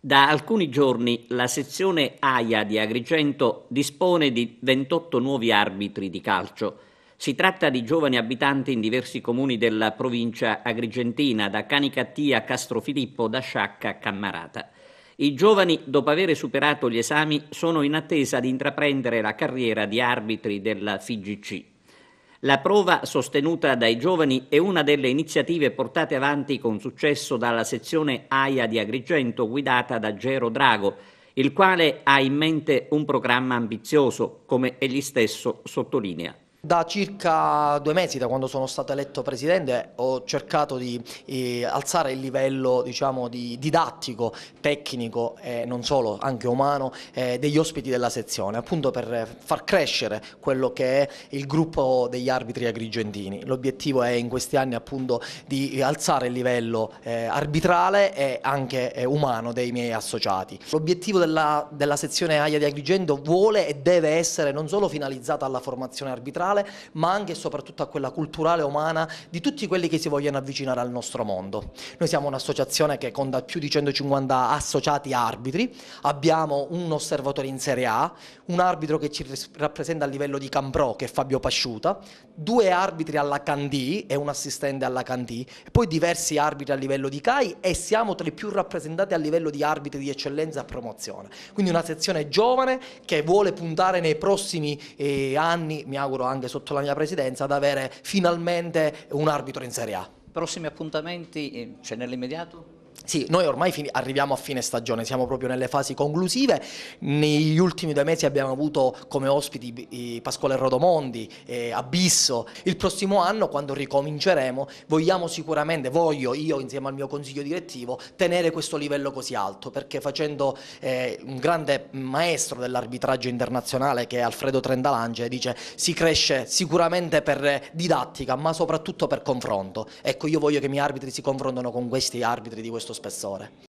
Da alcuni giorni la sezione AIA di Agrigento dispone di 28 nuovi arbitri di calcio. Si tratta di giovani abitanti in diversi comuni della provincia agrigentina, da Canicattia a Castrofilippo, da Sciacca a Cammarata. I giovani, dopo aver superato gli esami, sono in attesa di intraprendere la carriera di arbitri della FIGC. La prova sostenuta dai giovani è una delle iniziative portate avanti con successo dalla sezione AIA di Agrigento guidata da Gero Drago, il quale ha in mente un programma ambizioso, come egli stesso sottolinea. Da circa due mesi, da quando sono stato eletto presidente, ho cercato di eh, alzare il livello diciamo, di didattico, tecnico e eh, non solo, anche umano, eh, degli ospiti della sezione, appunto per far crescere quello che è il gruppo degli arbitri agrigentini. L'obiettivo è in questi anni appunto di alzare il livello eh, arbitrale e anche eh, umano dei miei associati. L'obiettivo della, della sezione AIA di Agrigento vuole e deve essere non solo finalizzata alla formazione arbitrale, generale, ma anche e soprattutto a quella culturale umana di tutti quelli che si vogliono avvicinare al nostro mondo. Noi siamo un'associazione che conta più di 150 associati arbitri, abbiamo un osservatore in Serie A, un arbitro che ci rappresenta a livello di Campro, che è Fabio Pasciuta, due arbitri alla Candì e un assistente alla Candì, poi diversi arbitri a livello di CAI e siamo tra i più rappresentati a livello di arbitri di eccellenza a promozione. Quindi una sezione giovane che vuole puntare nei prossimi eh, anni, mi auguro anche anche sotto la mia presidenza, ad avere finalmente un arbitro in Serie A. Prossimi appuntamenti, eh, c'è nell'immediato? Sì, noi ormai arriviamo a fine stagione, siamo proprio nelle fasi conclusive, negli ultimi due mesi abbiamo avuto come ospiti Pasquale Rodomondi, eh, Abisso, il prossimo anno quando ricominceremo vogliamo sicuramente, voglio io insieme al mio consiglio direttivo tenere questo livello così alto perché facendo eh, un grande maestro dell'arbitraggio internazionale che è Alfredo Trendalange dice si cresce sicuramente per didattica ma soprattutto per confronto, ecco io voglio che i miei arbitri si confrontano con questi arbitri di questo spessore.